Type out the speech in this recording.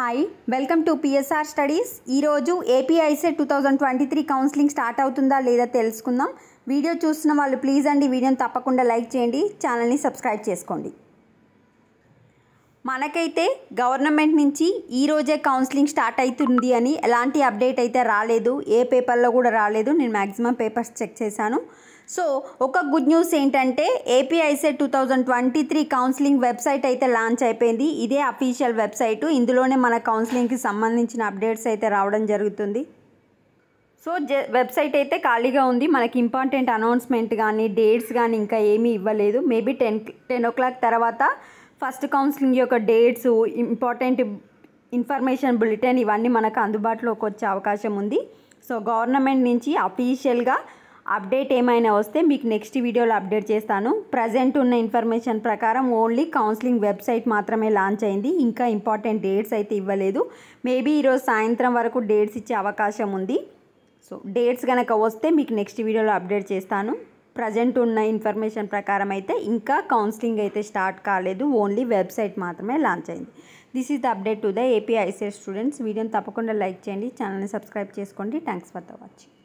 hi welcome to PSR studies ఈరోజు AP ICET two thousand twenty three counselling start అవుతుందా లేదా తెలుసుకుందాం వీడియో చూస్తున్న వాళ్ళు ప్లీజ్ అండి వీడియోని తప్పకుండా లైక్ చేయండి ఛానల్ని సబ్స్క్రైబ్ చేసుకోండి మనకైతే గవర్నమెంట్ నుంచి ఈరోజే కౌన్సిలింగ్ స్టార్ట్ అవుతుంది అని ఎలాంటి అప్డేట్ అయితే రాలేదు ఏ పేపర్లో కూడా రాలేదు నేను మ్యాక్సిమం పేపర్స్ చెక్ చేశాను సో ఒక గుడ్ న్యూస్ ఏంటంటే AP ICET two thousand twenty three counselling website అయితే లాంచ్ అయిపోయింది ఇదే అఫీషియల్ వెబ్సైటు ఇందులోనే మన కౌన్సిలింగ్కి సంబంధించిన అప్డేట్స్ అయితే రావడం జరుగుతుంది సో జ వెబ్సైట్ అయితే ఖాళీగా ఉంది మనకి ఇంపార్టెంట్ అనౌన్స్మెంట్ కానీ డేట్స్ కానీ ఇంకా ఏమీ ఇవ్వలేదు maybe ten ten o'clock తర్వాత ఫస్ట్ కౌన్సిలింగ్ యొక్క డేట్స్ ఇంపార్టెంట్ ఇన్ఫర్మేషన్ బులెటిన్ ఇవన్నీ మనకు అందుబాటులోకి వచ్చే అవకాశం ఉంది సో గవర్నమెంట్ నుంచి అఫీషియల్గా అప్డేట్ ఏమైనా వస్తే మీకు నెక్స్ట్ వీడియోలో అప్డేట్ చేస్తాను ప్రజెంట్ ఉన్న ఇన్ఫర్మేషన్ ప్రకారం ఓన్లీ కౌన్సిలింగ్ వెబ్సైట్ మాత్రమే లాంచ్ అయింది ఇంకా ఇంపార్టెంట్ డేట్స్ అయితే ఇవ్వలేదు మేబీ ఈరోజు సాయంత్రం వరకు డేట్స్ ఇచ్చే అవకాశం ఉంది సో డేట్స్ కనుక వస్తే మీకు నెక్స్ట్ వీడియోలో అప్డేట్ చేస్తాను ప్రజెంట్ ఉన్న ఇన్ఫర్మేషన్ ప్రకారం అయితే ఇంకా కౌన్సిలింగ్ అయితే స్టార్ట్ కాలేదు ఓన్లీ వెబ్సైట్ మాత్రమే లాంచ్ అయింది this is the update to the AP students వీడియోని తప్పకుండా లైక్ చేయండి ఛానల్ని సబ్స్క్రైబ్ చేసుకోండి థ్యాంక్స్ ఫర్ ద వాచింగ్